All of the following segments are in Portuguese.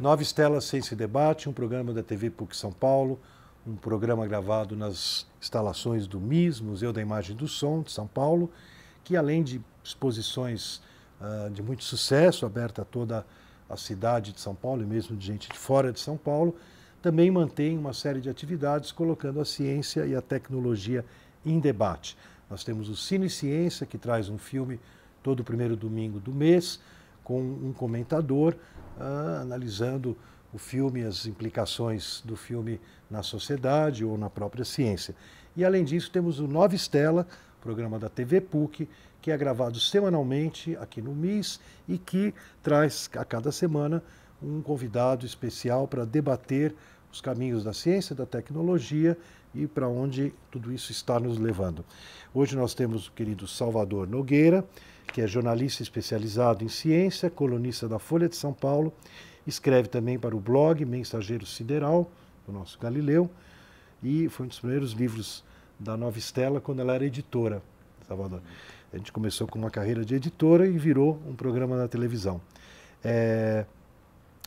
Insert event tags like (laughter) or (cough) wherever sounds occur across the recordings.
Nove Estelas, sem se Debate, um programa da TV PUC São Paulo, um programa gravado nas instalações do MIS, Museu da Imagem do Som de São Paulo, que além de exposições uh, de muito sucesso, aberta a toda a cidade de São Paulo e mesmo de gente de fora de São Paulo, também mantém uma série de atividades colocando a ciência e a tecnologia em debate. Nós temos o Cine Ciência, que traz um filme todo primeiro domingo do mês, com um comentador ah, analisando o filme, as implicações do filme na sociedade ou na própria ciência. E além disso, temos o Nova Estela, programa da TV PUC, que é gravado semanalmente aqui no MIS e que traz a cada semana um convidado especial para debater os caminhos da ciência, da tecnologia e para onde tudo isso está nos levando. Hoje nós temos o querido Salvador Nogueira, que é jornalista especializado em ciência, colunista da Folha de São Paulo, escreve também para o blog Mensageiro Sideral, do nosso Galileu, e foi um dos primeiros livros da Nova Estela quando ela era editora, Salvador. A gente começou com uma carreira de editora e virou um programa na televisão. É...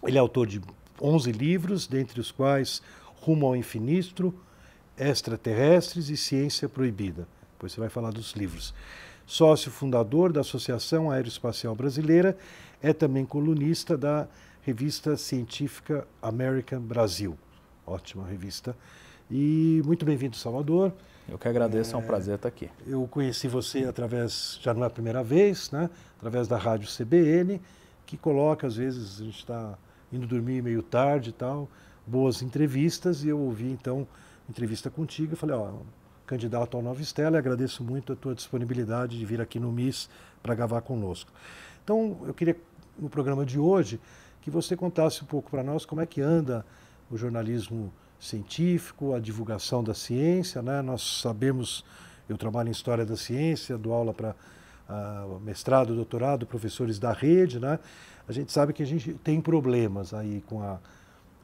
Ele é autor de 11 livros, dentre os quais Rumo ao Infinito, Extraterrestres e Ciência Proibida. Depois você vai falar dos livros sócio fundador da Associação Aeroespacial Brasileira, é também colunista da revista científica American Brasil. Ótima revista. E muito bem-vindo, Salvador. Eu que agradeço, é, um prazer estar aqui. Eu conheci você através, já não é a primeira vez, né? Através da rádio CBN, que coloca, às vezes, a gente está indo dormir meio tarde e tal, boas entrevistas, e eu ouvi então entrevista contigo e falei, ó, candidato ao Nova Estela e agradeço muito a tua disponibilidade de vir aqui no MIS para gravar conosco. Então, eu queria, no programa de hoje, que você contasse um pouco para nós como é que anda o jornalismo científico, a divulgação da ciência. Né? Nós sabemos, eu trabalho em História da Ciência, dou aula para uh, ah, mestrado, doutorado, professores da rede. Né? A gente sabe que a gente tem problemas aí com a,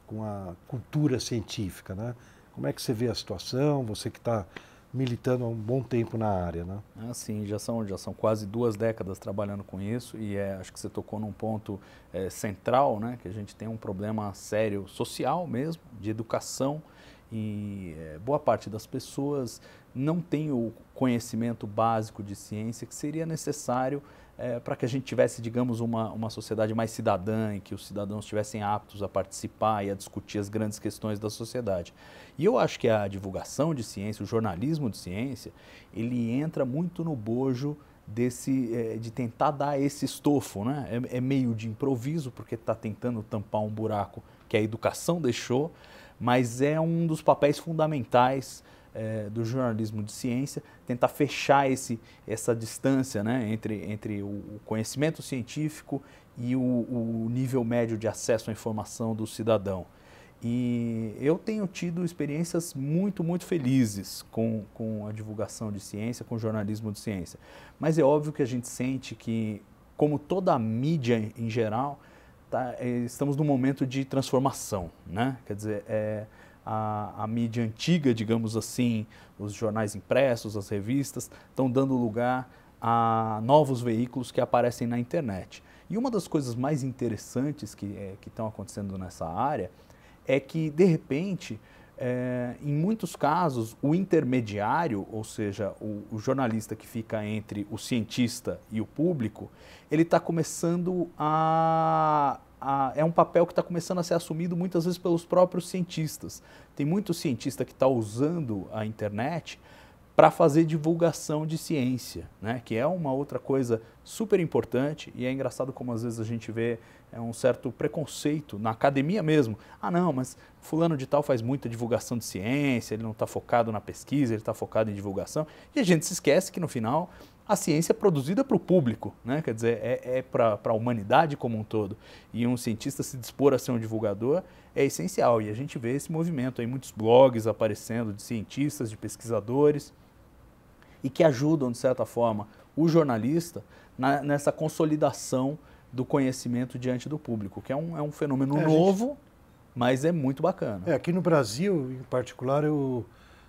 com a cultura científica. Né? Como é que você vê a situação, você que está militando há um bom tempo na área, né? Ah, sim, já são, já são quase duas décadas trabalhando com isso e é, acho que você tocou num ponto é, central, né? Que a gente tem um problema sério social mesmo, de educação e é, boa parte das pessoas não tem o conhecimento básico de ciência que seria necessário é, para que a gente tivesse, digamos, uma, uma sociedade mais cidadã, em que os cidadãos estivessem aptos a participar e a discutir as grandes questões da sociedade. E eu acho que a divulgação de ciência, o jornalismo de ciência, ele entra muito no bojo desse é, de tentar dar esse estofo, né? É, é meio de improviso porque está tentando tampar um buraco que a educação deixou, mas é um dos papéis fundamentais é, do jornalismo de ciência, tentar fechar esse, essa distância né, entre, entre o conhecimento científico e o, o nível médio de acesso à informação do cidadão. E eu tenho tido experiências muito, muito felizes com, com a divulgação de ciência, com o jornalismo de ciência. Mas é óbvio que a gente sente que, como toda a mídia em geral, tá, eh, estamos num momento de transformação. Né? Quer dizer, é, a, a mídia antiga, digamos assim, os jornais impressos, as revistas, estão dando lugar a novos veículos que aparecem na internet. E uma das coisas mais interessantes que é, estão acontecendo nessa área é que, de repente, é, em muitos casos, o intermediário, ou seja, o, o, jornalista que fica entre o cientista e o público, ele está começando a a, é um papel que está começando a ser assumido muitas vezes pelos próprios cientistas. Tem muito cientista que está usando a internet para fazer divulgação de ciência, né? que é uma outra coisa super importante e é engraçado como às vezes a gente vê é, um certo preconceito na academia mesmo. Ah, não, mas fulano de tal faz muita divulgação de ciência, ele não está focado na pesquisa, ele está focado em divulgação. E a gente se esquece que no final a ciência é produzida para o público, né? quer dizer, é, é para a humanidade como um todo. E um cientista se dispor a ser um divulgador é essencial. E a gente vê esse movimento aí, muitos blogs aparecendo de cientistas, de pesquisadores, e que ajudam, de certa forma, o jornalista na, nessa consolidação do conhecimento diante do público, que é um, é um fenômeno é, novo, gente... mas é muito bacana. É, aqui no Brasil, em particular, eu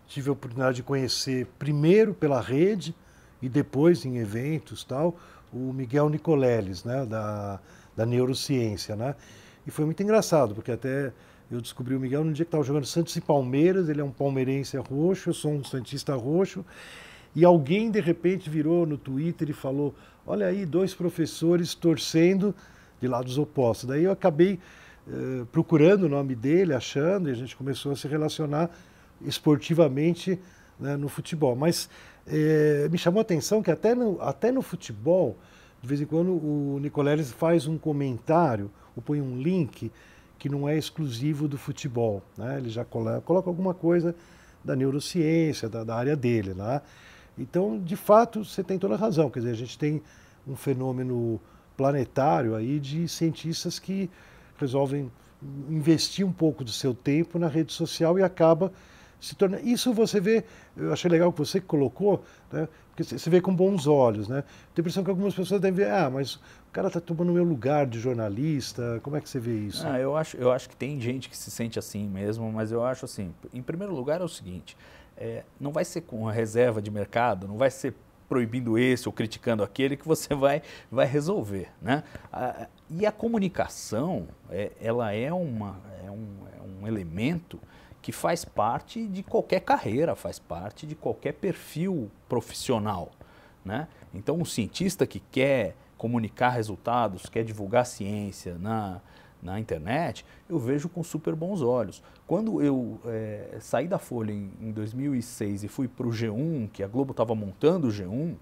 tive a oportunidade de conhecer primeiro pela rede, e depois em eventos tal, o Miguel Nicoleles, né, da, da neurociência, né? E foi muito engraçado, porque até eu descobri o Miguel no dia que estava jogando Santos e Palmeiras, ele é um palmeirense roxo, eu sou um santista roxo, e alguém de repente virou no Twitter e falou: "Olha aí, dois professores torcendo de lados opostos". Daí eu acabei eh, procurando o nome dele, achando, e a gente começou a se relacionar esportivamente né, no futebol. Mas é, me chamou a atenção que até no, até no futebol, de vez em quando, o Nicoleles faz um comentário, ou põe um link que não é exclusivo do futebol. Né? Ele já coloca, coloca alguma coisa da neurociência, da, da área dele. Né? Então, de fato, você tem toda a razão. Quer dizer, a gente tem um fenômeno planetário aí de cientistas que resolvem investir um pouco do seu tempo na rede social e acaba se torna. Isso você vê, eu achei legal que você colocou, né? Porque você vê com bons olhos, né? Tem a impressão que algumas pessoas devem ver, ah, mas o cara está tomando o meu lugar de jornalista, como é que você vê isso? Ah, eu acho, eu acho que tem gente que se sente assim mesmo, mas eu acho assim, em primeiro lugar é o seguinte, é, não vai ser com reserva de mercado, não vai ser proibindo esse ou criticando aquele que você vai, vai resolver, né? A, e a comunicação, é, ela é, uma, é, um, é um elemento que faz parte de qualquer carreira, faz parte de qualquer perfil profissional. Né? Então, um cientista que quer comunicar resultados, quer divulgar ciência na, na internet, eu vejo com super bons olhos. Quando eu é, saí da Folha em, em 2006 e fui para o G1, que a Globo estava montando o G1,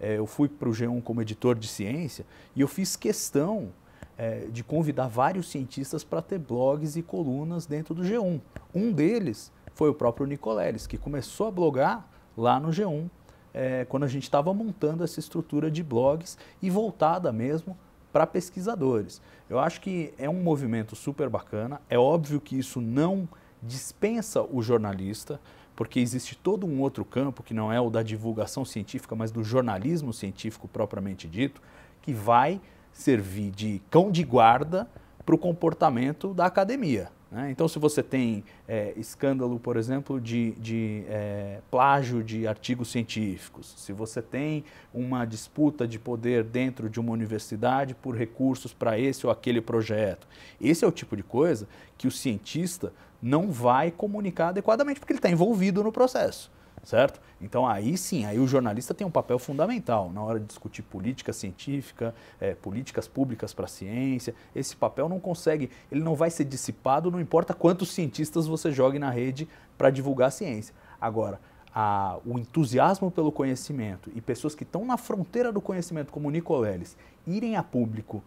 é, eh, eu fui para o G1 como editor de ciência e eu fiz questão é, de convidar vários cientistas para ter blogs e colunas dentro do G1. Um deles foi o próprio Nicoleles, que começou a blogar lá no G1, é, quando a gente estava montando essa estrutura de blogs e voltada mesmo para pesquisadores. Eu acho que é um movimento super bacana. É óbvio que isso não dispensa o jornalista, porque existe todo um outro campo que não é o da divulgação científica, mas do jornalismo científico propriamente dito, que vai servir de cão de guarda para o comportamento da academia. Né? Então, se você tem é, escândalo, por exemplo, de, de é, plágio de artigos científicos, se você tem uma disputa de poder dentro de uma universidade por recursos para esse ou aquele projeto, esse é o tipo de coisa que o cientista não vai comunicar adequadamente, porque ele está envolvido no processo certo? Então aí sim, aí o jornalista tem um papel fundamental na hora de discutir política científica, é, políticas públicas para a ciência. Esse papel não consegue, ele não vai ser dissipado, não importa quantos cientistas você jogue na rede para divulgar a ciência. Agora, a, o entusiasmo pelo conhecimento e pessoas que estão na fronteira do conhecimento, como o Nicoleles, irem a público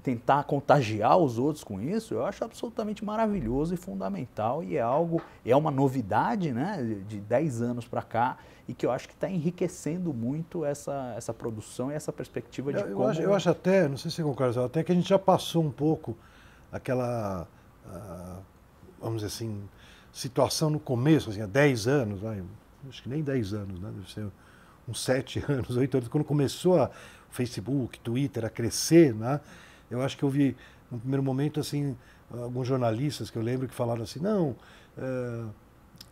tentar contagiar os outros com isso, eu acho absolutamente maravilhoso e fundamental e é algo, é uma novidade né, de 10 anos para cá e que eu acho que está enriquecendo muito essa, essa produção e essa perspectiva de eu, como... Acho, eu acho até, não sei se você concorda, até que a gente já passou um pouco aquela, uh, vamos dizer assim, situação no começo, assim, há 10 anos, vai, acho que nem 10 anos, né, deve ser uns 7 (laughs) anos, 8 anos, quando começou a Facebook, Twitter a crescer, né, eu acho que eu vi, no primeiro momento, assim, alguns jornalistas que eu lembro que falaram assim, não, eh,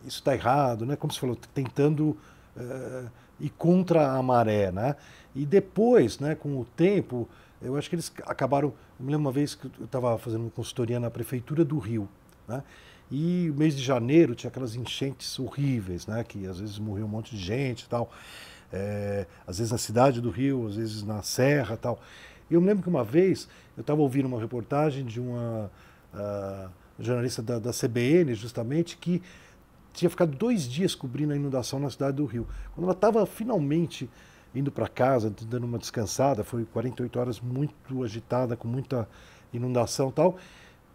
isso está errado, né? Como você falou, tentando é, ir contra a maré, né? E depois, né, com o tempo, eu acho que eles acabaram. Eu me lembro uma vez que eu estava fazendo uma consultoria na prefeitura do Rio, né? E mês de janeiro tinha aquelas enchentes horríveis, né? Que às vezes morreu um monte de gente e tal. É, às vezes na cidade do Rio, às vezes na serra tal. E eu me lembro que uma vez eu estava ouvindo uma reportagem de uma uh, jornalista da, da, CBN, justamente, que tinha ficado dois dias cobrindo a inundação na cidade do Rio. Quando ela estava finalmente indo para casa, dando uma descansada, foi 48 horas muito agitada, com muita inundação e tal,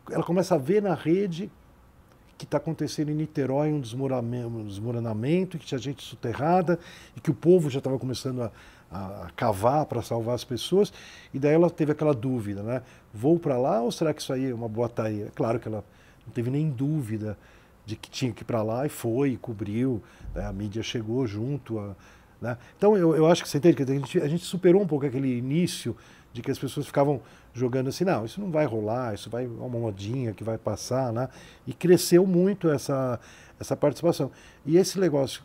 ela começa a ver na rede que está acontecendo em Niterói, um desmoronamento, que tinha gente soterrada e que o povo já estava começando a, a, cavar para salvar as pessoas. E daí ela teve aquela dúvida, né? Vou para lá ou será que isso aí é uma boa boataria? É claro que ela não teve nem dúvida de que tinha que ir para lá e foi, e cobriu, né? a mídia chegou junto. A, né? Então eu, eu acho que você entende, que a gente, a gente superou um pouco aquele início de que as pessoas ficavam jogando assim, não, isso não vai rolar, isso vai é uma modinha que vai passar, né? E cresceu muito essa, essa participação. E esse negócio,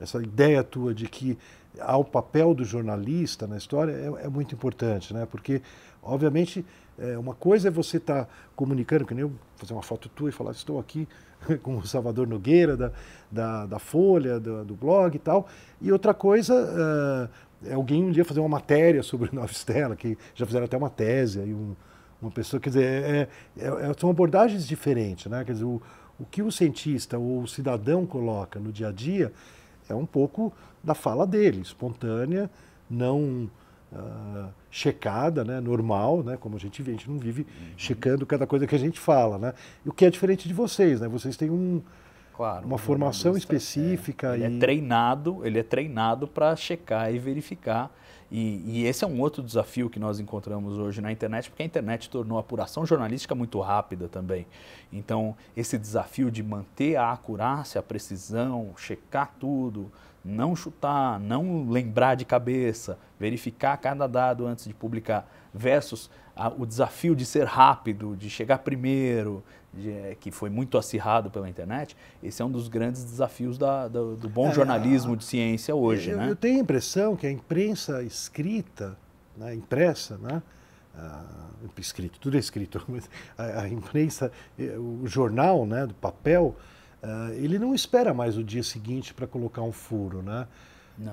essa ideia tua de que há o papel do jornalista na história é, é muito importante, né? Porque, obviamente, é, uma coisa é você estar tá comunicando, que nem eu fazer uma foto tua e falar, estou aqui (laughs) com o Salvador Nogueira, da, da, da Folha, do, do, blog e tal. E outra coisa, uh, alguém um dia fazer uma matéria sobre Nova Estela, que já fizeram até uma tese, aí um, uma pessoa, quer dizer, é, é, é, são abordagens diferentes, né? Quer dizer, o, o que o cientista ou o cidadão coloca no dia a dia é um pouco da fala dele, espontânea, não uh, checada, né? normal, né? como a gente vê, a gente não vive uhum. checando cada coisa que a gente fala. Né? E o que é diferente de vocês, né? vocês têm um, Claro, uma é formação específica. É. Ele é e... é treinado, ele é treinado para checar e verificar. E, e, esse é um outro desafio que nós encontramos hoje na internet, porque a internet tornou a apuração jornalística muito rápida também. Então, esse desafio de manter a acurácia, a precisão, checar tudo, não chutar, não lembrar de cabeça, verificar cada dado antes de publicar, versus a, o desafio de ser rápido, de chegar primeiro, de, eh, que foi muito acirrado pela internet, esse é um dos grandes desafios da, do, do, bom é, jornalismo a, de ciência hoje. Eu, né? eu tenho a impressão que a imprensa escrita, né, impressa, né, a, ah, escrito, tudo é escrito, (laughs) mas a, a imprensa, eh, o jornal né, do papel, uh, ele não espera mais o dia seguinte para colocar um furo. Né?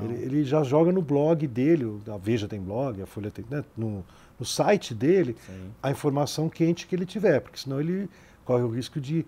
Ele, ele, já joga no blog dele, a Veja tem blog, a Folha tem. Né, no, no site dele, Sim. a informação quente que ele tiver, porque senão ele corre o risco de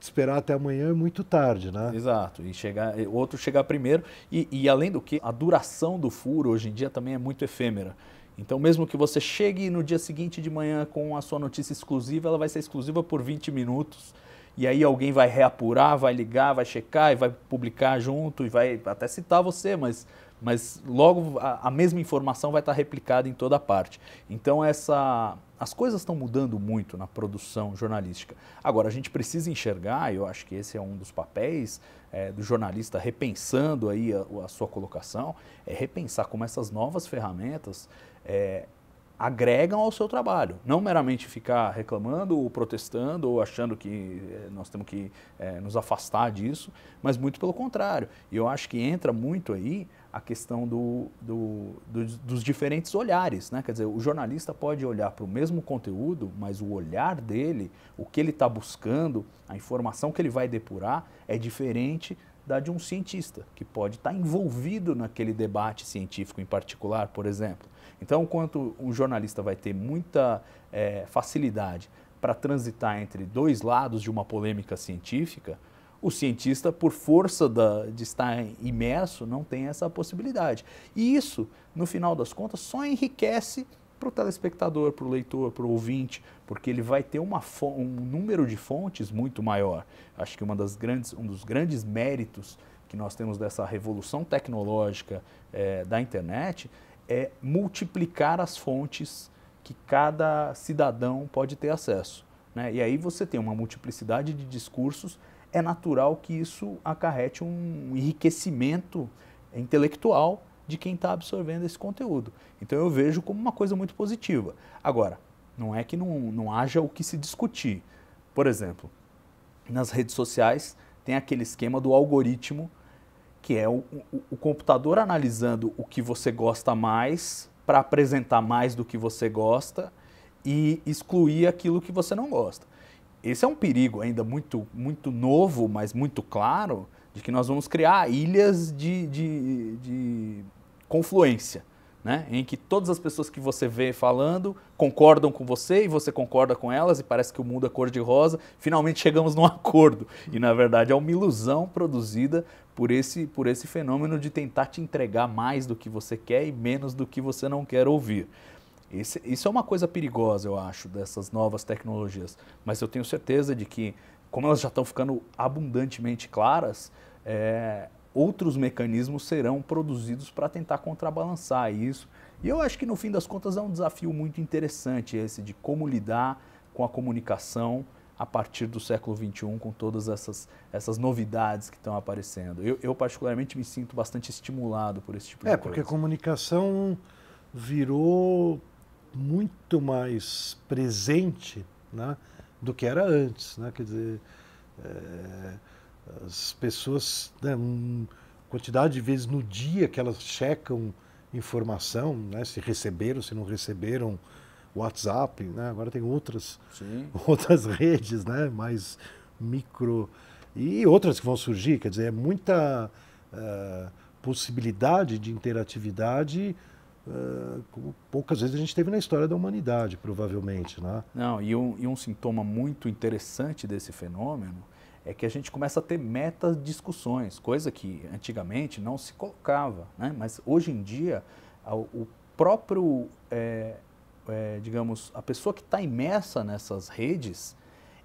esperar até amanhã é muito tarde, né? Exato, e chegar, outro chegar primeiro. E, e além do que, a duração do furo hoje em dia também é muito efêmera. Então, mesmo que você chegue no dia seguinte de manhã com a sua notícia exclusiva, ela vai ser exclusiva por 20 minutos. E aí alguém vai reapurar, vai ligar, vai checar e vai publicar junto e vai até citar você, mas mas logo a, a mesma informação vai estar replicada em toda parte. Então essa as coisas estão mudando muito na produção jornalística. Agora, a gente precisa enxergar, e eu acho que esse é um dos papéis é, do jornalista repensando aí a, a, sua colocação, é repensar como essas novas ferramentas é, agregam ao seu trabalho. Não meramente ficar reclamando ou protestando ou achando que é, nós temos que é, nos afastar disso, mas muito pelo contrário. E eu acho que entra muito aí a questão do, do, do, dos diferentes olhares. Né? Quer dizer, o jornalista pode olhar para o mesmo conteúdo, mas o olhar dele, o que ele está buscando, a informação que ele vai depurar é diferente da de um cientista, que pode estar tá envolvido naquele debate científico em particular, por exemplo. Então, enquanto um jornalista vai ter muita é, facilidade para transitar entre dois lados de uma polêmica científica, o cientista, por força da, de estar imerso, não tem essa possibilidade. E isso, no final das contas, só enriquece para o telespectador, para o leitor, para o ouvinte, porque ele vai ter uma, um número de fontes muito maior. Acho que uma das grandes, um dos grandes méritos que nós temos dessa revolução tecnológica é, da internet é multiplicar as fontes que cada cidadão pode ter acesso. Né? E aí você tem uma multiplicidade de discursos é natural que isso acarrete um enriquecimento intelectual de quem está absorvendo esse conteúdo. Então eu vejo como uma coisa muito positiva. Agora, não é que não, não haja o que se discutir. Por exemplo, nas redes sociais tem aquele esquema do algoritmo, que é o, o, o computador analisando o que você gosta mais para apresentar mais do que você gosta e excluir aquilo que você não gosta esse é um perigo ainda muito, muito novo, mas muito claro, de que nós vamos criar ilhas de, de, de confluência. Né? em que todas as pessoas que você vê falando concordam com você e você concorda com elas e parece que o mundo é cor de rosa. Finalmente chegamos num (laughs) acordo e na verdade é uma ilusão produzida por esse por esse fenômeno de tentar te entregar mais do que você quer e menos do que você não quer ouvir. Esse, isso é uma coisa perigosa, eu acho, dessas novas tecnologias. Mas eu tenho certeza de que, como elas já estão ficando abundantemente claras, é, outros mecanismos serão produzidos para tentar contrabalançar isso. E eu acho que, no fim das contas, é um desafio muito interessante esse de como lidar com a comunicação a partir do século XXI, com todas essas, essas novidades que estão aparecendo. Eu, eu particularmente, me sinto bastante estimulado por esse tipo é, de coisa. É, porque a comunicação virou muito mais presente né, do que era antes. Né? Quer dizer, é, as pessoas, né, um, quantidade de vezes no dia que elas checam informação, né, se receberam, se não receberam, WhatsApp, né? agora tem outras, Sim. (laughs) outras redes né? mais micro e outras que vão surgir, quer dizer, é muita uh, possibilidade de interatividade eh, como poucas vezes a gente teve na história da humanidade, provavelmente. Né? Não, e um, e um sintoma muito interessante desse fenômeno é que a gente começa a ter metas discussões, coisa que antigamente não se colocava, né? mas hoje em dia o próprio, é, é, digamos, a pessoa que está imersa nessas redes,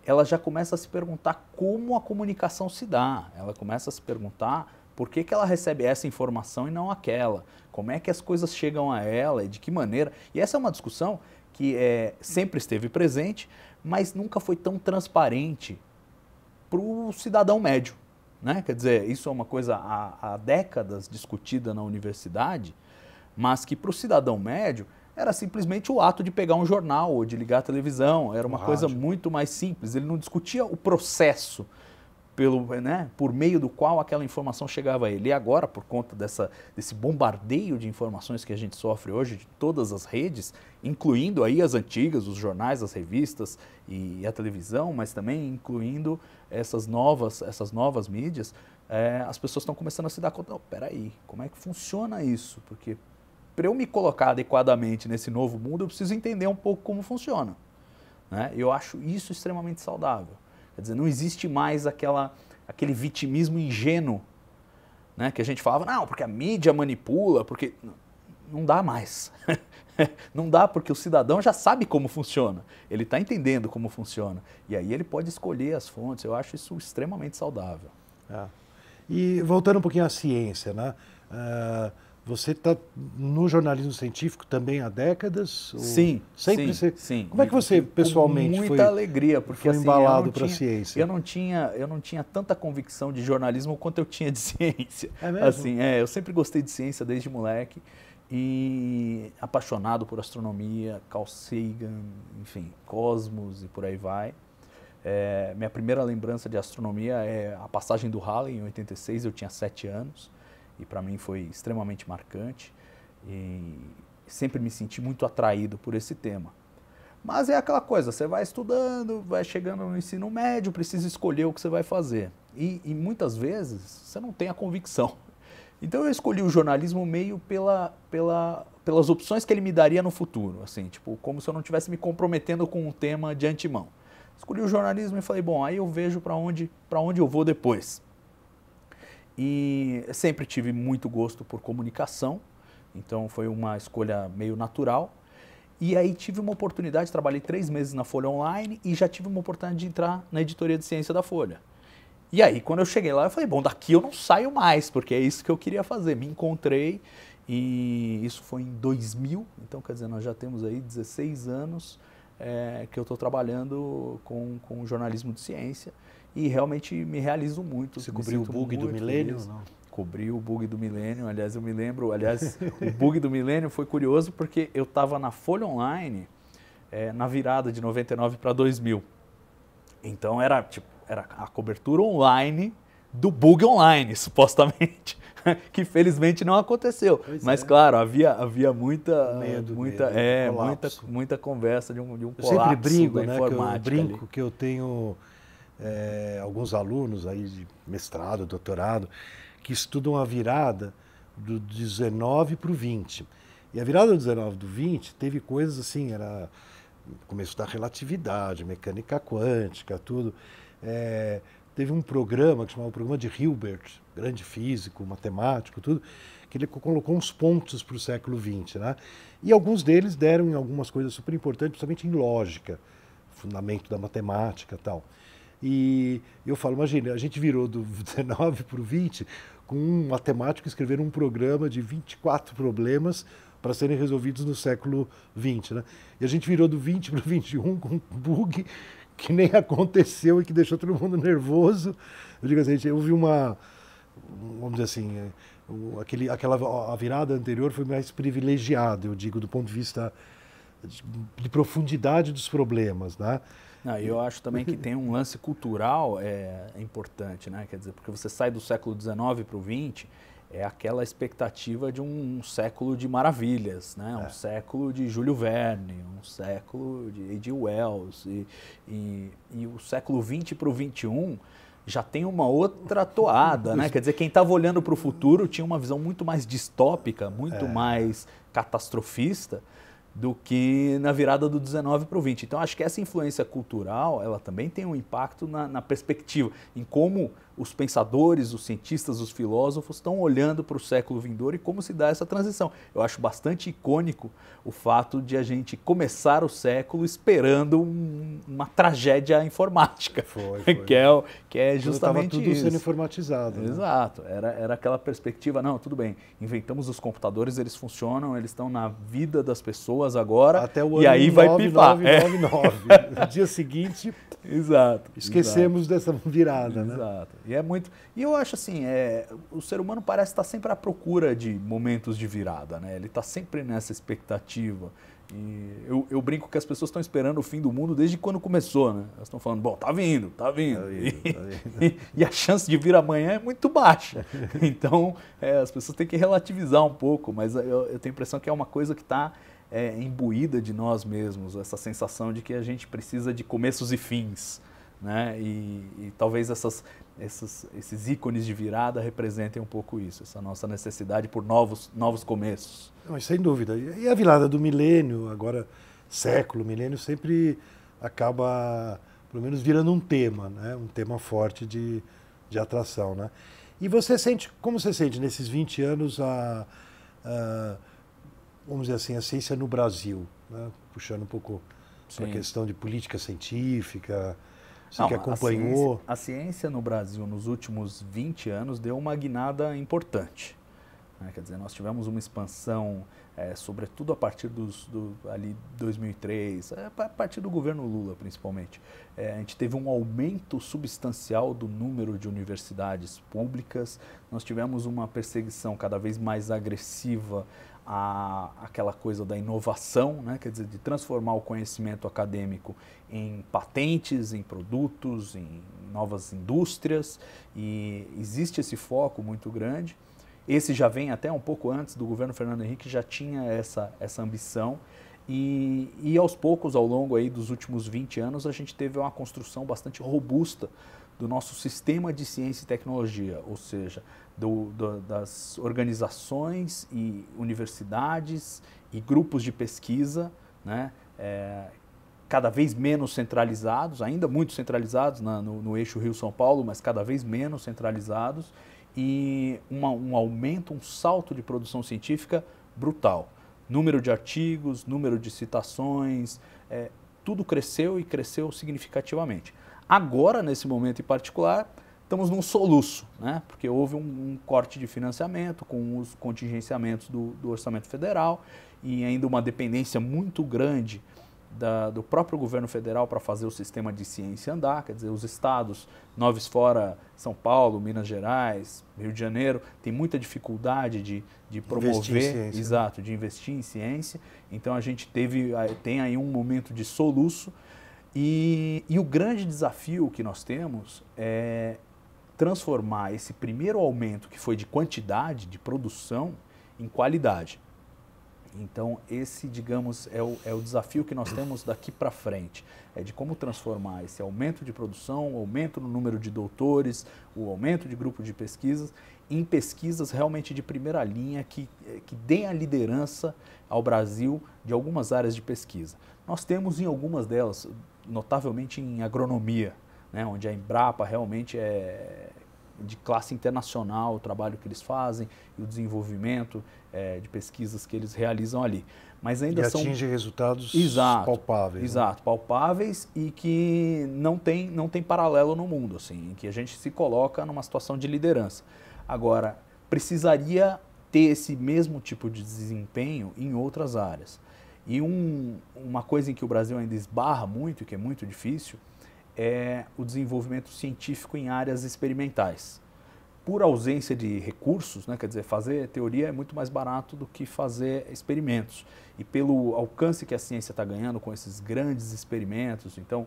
ela já começa a se perguntar como a comunicação se dá, ela começa a se perguntar por que, que ela recebe essa informação e não aquela? Como é que as coisas chegam a ela e de que maneira? E essa é uma discussão que é, sempre esteve presente, mas nunca foi tão transparente para o cidadão médio. Né? Quer dizer, isso é uma coisa há, há décadas discutida na universidade, mas que para o cidadão médio era simplesmente o ato de pegar um jornal ou de ligar a televisão, era uma o coisa rádio. muito mais simples. Ele não discutia o processo pelo, né, por meio do qual aquela informação chegava a ele. E agora, por conta dessa, desse bombardeio de informações que a gente sofre hoje de todas as redes, incluindo aí as antigas, os jornais, as revistas e a televisão, mas também incluindo essas novas, essas novas mídias, é, as pessoas estão começando a se dar conta, oh, peraí, como é que funciona isso? Porque para eu me colocar adequadamente nesse novo mundo, eu preciso entender um pouco como funciona. Né? Eu acho isso extremamente saudável. Quer dizer, não existe mais aquela, aquele vitimismo ingênuo, né? Que a gente falava, não, porque a mídia manipula, porque. Não dá mais. (laughs) não dá porque o cidadão já sabe como funciona. Ele está entendendo como funciona. E aí ele pode escolher as fontes. Eu acho isso extremamente saudável. É. E voltando um pouquinho à ciência, né? Uh... Você está no jornalismo científico também há décadas? Sim, sempre sim, você... sim. Como é que você pessoalmente muita foi? Muita alegria, porque foi assim, embalado para a ciência. Eu não tinha, eu não tinha tanta convicção de jornalismo quanto eu tinha de (laughs) ciência. É mesmo? Assim, é, eu sempre gostei de ciência desde moleque e apaixonado por astronomia, Carl Sagan, enfim, cosmos e por aí vai. É, minha primeira lembrança de astronomia é a passagem do Halley em 86, eu tinha 7 anos e para mim foi extremamente marcante e sempre me senti muito atraído por esse tema. Mas é aquela coisa, você vai estudando, vai chegando no ensino médio, precisa escolher o que você vai fazer. E, e muitas vezes você não tem a convicção. (laughs) Então eu escolhi o jornalismo meio pela, pela, pelas opções que ele me daria no futuro, assim, tipo, como se eu não estivesse me comprometendo com um tema de antemão. Escolhi o jornalismo e falei, bom, aí eu vejo para onde, onde eu vou depois. E sempre tive muito gosto por comunicação, então foi uma escolha meio natural. E aí tive uma oportunidade, trabalhei três meses na Folha Online e já tive uma oportunidade de entrar na editoria de ciência da Folha. E aí, quando eu cheguei lá, eu falei, bom, daqui eu não saio mais, porque é isso que eu queria fazer. Me encontrei e isso foi em 2000, então quer dizer, nós já temos aí 16 anos é, que eu estou trabalhando com, com jornalismo de ciência e realmente me realizo muito. Você cobriu o bug do milênio não? Cobri o bug do milênio, aliás, eu me lembro, aliás, o (laughs) bug do milênio foi curioso porque eu estava na Folha Online é, na virada de 99 para 2000. Então era, tipo, era a cobertura online do bug online, (laughs) supostamente, (laughs) que felizmente não aconteceu. Pois Mas é. claro, havia, havia muita medo, muita medo, é, muita muita conversa de um de um colapso sempre brigo, né, informática. Que eu brinco ali. que eu tenho é, alguns alunos aí de mestrado, doutorado, que estudam a virada do 19 para o 20. E a virada do 19 do 20 teve coisas assim, era começo da relatividade, mecânica quântica, tudo. É, teve um programa que chamava o programa de Hilbert, grande físico, matemático, tudo, que ele colocou uns pontos para o século 20, né? E alguns deles deram em algumas coisas super importantes, principalmente em lógica, fundamento da matemática, tal. E eu falo, imagina, a gente virou do 19 para o 20 com um matemático escrevendo um programa de 24 problemas para serem resolvidos no século 20. Né? E a gente virou do 20 para o 21 com um bug que nem (laughs) aconteceu e que deixou todo mundo nervoso. Eu digo assim, eu vi uma, vamos dizer assim, é, aquele, aquela, a virada anterior foi mais privilegiada, eu digo, do ponto de vista de, de profundidade dos problemas, né? Não, eu acho também que tem um lance cultural é, é, importante, né? Quer dizer, porque você sai do século XIX para o XX, é aquela expectativa de um século de maravilhas, né? É. Um século de Júlio Verne, um século de, H.G. Wells. E, e, e o século XX para o XXI já tem uma outra toada, né? (laughs) Quer dizer, quem estava olhando para o futuro tinha uma visão muito mais distópica, muito é. mais catastrofista do que na virada do 19 para o 20. Então, acho que essa influência cultural, ela também tem um impacto na, na perspectiva, em como os pensadores, os cientistas, os filósofos estão olhando para o século vindouro e como se dá essa transição. Eu acho bastante icônico o fato de a gente começar o século esperando um, uma tragédia informática, foi, (laughs) foi. que é que é justamente tava tudo isso. sendo informatizado. Né? Exato, era, era aquela perspectiva, não, tudo bem, inventamos os computadores, eles funcionam, eles estão na vida das pessoas agora Até o ano e aí 9, vai 999. É. No dia seguinte, (laughs) exato. Esquecemos exato. dessa virada, né? Exato. E é muito. E eu acho assim, é, o ser humano parece estar sempre à procura de momentos de virada, né? Ele está sempre nessa expectativa. E eu, eu, brinco que as pessoas estão esperando o fim do mundo desde quando começou, né? Elas estão falando, bom, tá vindo, tá vindo. Tá (laughs) vindo, e, tá vindo. E, e, a chance de vir amanhã é muito baixa. (laughs) Então, é, as pessoas têm que relativizar um pouco, mas eu, eu tenho a impressão que é uma coisa que está é, imbuída de nós mesmos, essa sensação de que a gente precisa de começos e fins. Né? E, e talvez essas, esses, esses ícones de virada representem um pouco isso, essa nossa necessidade por novos, novos começos. mas sem dúvida. E a virada do milênio, agora século, milênio, sempre acaba, pelo menos, virando um tema, né? um tema forte de, de atração. Né? E você sente, como você sente nesses 20 anos a, a vamos dizer assim, a ciência no Brasil? Né? Puxando um pouco para a questão de política científica, você não, que acompanhou. A ciência, a ciência, no Brasil nos últimos 20 anos deu uma guinada importante. Né? Quer dizer, nós tivemos uma expansão, é, sobretudo a partir dos do, ali 2003, eh, a partir do governo Lula principalmente. É, a gente teve um aumento substancial do número de universidades públicas, nós tivemos uma perseguição cada vez mais agressiva a, aquela coisa da inovação, né? quer dizer, de transformar o conhecimento acadêmico em patentes, em produtos, em novas indústrias, e existe esse foco muito grande. Esse já vem até um pouco antes do governo Fernando Henrique, já tinha essa, essa ambição e, e, aos poucos, ao longo aí dos últimos 20 anos, a gente teve uma construção bastante robusta do nosso sistema de ciência e tecnologia, ou seja, do, do, das organizações e universidades e grupos de pesquisa, né, é, cada vez menos centralizados, ainda muito centralizados na, no, no eixo Rio-São Paulo, mas cada vez menos centralizados, e uma, um aumento, um salto de produção científica brutal número de artigos, número de citações, é, tudo cresceu e cresceu significativamente. Agora, nesse momento em particular, estamos num soluço, né? porque houve um, um corte de financiamento com os contingenciamentos do, do Orçamento Federal e ainda uma dependência muito grande da, do próprio governo federal para fazer o sistema de ciência andar, quer dizer, os estados, novos fora São Paulo, Minas Gerais, Rio de Janeiro, tem muita dificuldade de, de promover, ciência, né? exato, né? de investir em ciência. Então a gente teve, tem aí um momento de soluço e, e o grande desafio que nós temos é transformar esse primeiro aumento que foi de quantidade, de produção, em qualidade. Então, esse, digamos, é o, é o desafio que nós temos daqui para frente, é de como transformar esse aumento de produção, o aumento no número de doutores, o aumento de grupo de pesquisas, em pesquisas realmente de primeira linha que, eh, que deem a liderança ao Brasil de algumas áreas de pesquisa. Nós temos em algumas delas, notavelmente em agronomia, né, onde a Embrapa realmente é, de classe internacional, o trabalho que eles fazem e o desenvolvimento é, de pesquisas que eles realizam ali. Mas ainda e são atinge resultados exato, palpáveis. Né? Exato, né? palpáveis e que não tem, não tem paralelo no mundo, assim, em que a gente se coloca numa situação de liderança. Agora, precisaria ter esse mesmo tipo de desempenho em outras áreas. E um, uma coisa em que o Brasil ainda esbarra muito, que é muito difícil, é o desenvolvimento científico em áreas experimentais. Por ausência de recursos, né, quer dizer, fazer teoria é muito mais barato do que fazer experimentos. E pelo alcance que a ciência está ganhando com esses grandes experimentos, então,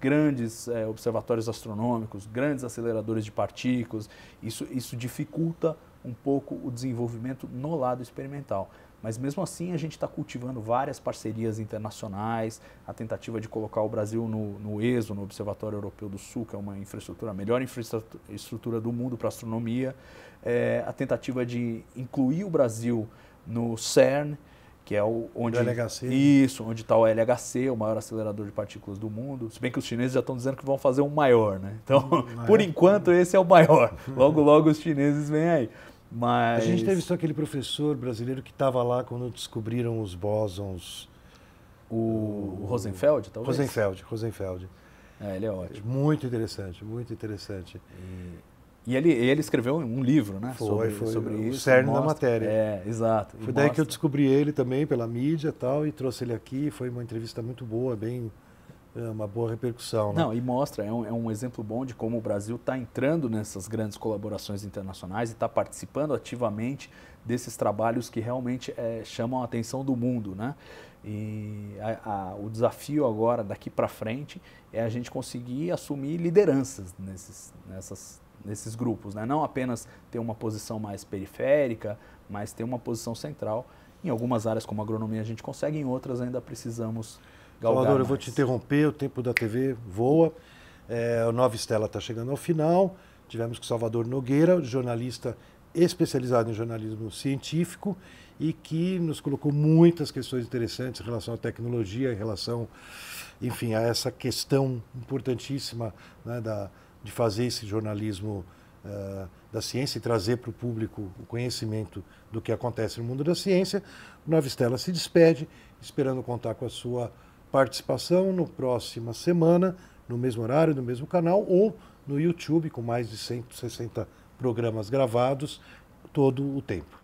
grandes é, observatórios astronômicos, grandes aceleradores de partículas, isso, isso dificulta um pouco o desenvolvimento no lado experimental. Mas mesmo assim a gente está cultivando várias parcerias internacionais, a tentativa de colocar o Brasil no, no ESO, no Observatório Europeu do Sul, que é uma infraestrutura, a melhor infraestrutura do mundo para astronomia, é, a tentativa de incluir o Brasil no CERN, que é o, onde LHC, isso, onde está o LHC, o maior acelerador de partículas do mundo. Se bem que os chineses já estão dizendo que vão fazer um maior, né? Então, hum, (laughs) por enquanto esse é o maior. (laughs) Logo, logo os chineses vêm aí. Mas... A gente entrevistou aquele professor brasileiro que estava lá quando descobriram os bósons. O, o Rosenfeld, talvez? Rosenfeld, Rosenfeld. É, ele é ótimo. Muito interessante, muito interessante. E, e ele, ele escreveu um livro, né? Foi, sobre, foi sobre o isso. cerne mostra, da matéria. É, exato. Foi daí mostra. que eu descobri ele também pela mídia tal, e trouxe ele aqui. Foi uma entrevista muito boa, bem é uma boa repercussão. Né? Não, e mostra, é um, é um exemplo bom de como o Brasil está entrando nessas grandes colaborações internacionais e está participando ativamente desses trabalhos que realmente é, chamam a atenção do mundo. Né? E a, a, o desafio agora, daqui para frente, é a gente conseguir assumir lideranças nesses, nessas, nesses grupos. Né? Não apenas ter uma posição mais periférica, mas ter uma posição central. Em algumas áreas, como agronomia, a gente consegue, em outras ainda precisamos Salvador, eu vou te interromper, o tempo da TV voa. É, o Nova Estela está chegando ao final. Tivemos com Salvador Nogueira, jornalista especializado em jornalismo científico e que nos colocou muitas questões interessantes em relação à tecnologia, em relação, enfim, a essa questão importantíssima né, da, de fazer esse jornalismo uh, da ciência e trazer para o público o conhecimento do que acontece no mundo da ciência. O Nova Estela se despede, esperando contar com a sua participação no próxima semana, no mesmo horário, no mesmo canal, ou no YouTube, com mais de 160 programas gravados todo o tempo.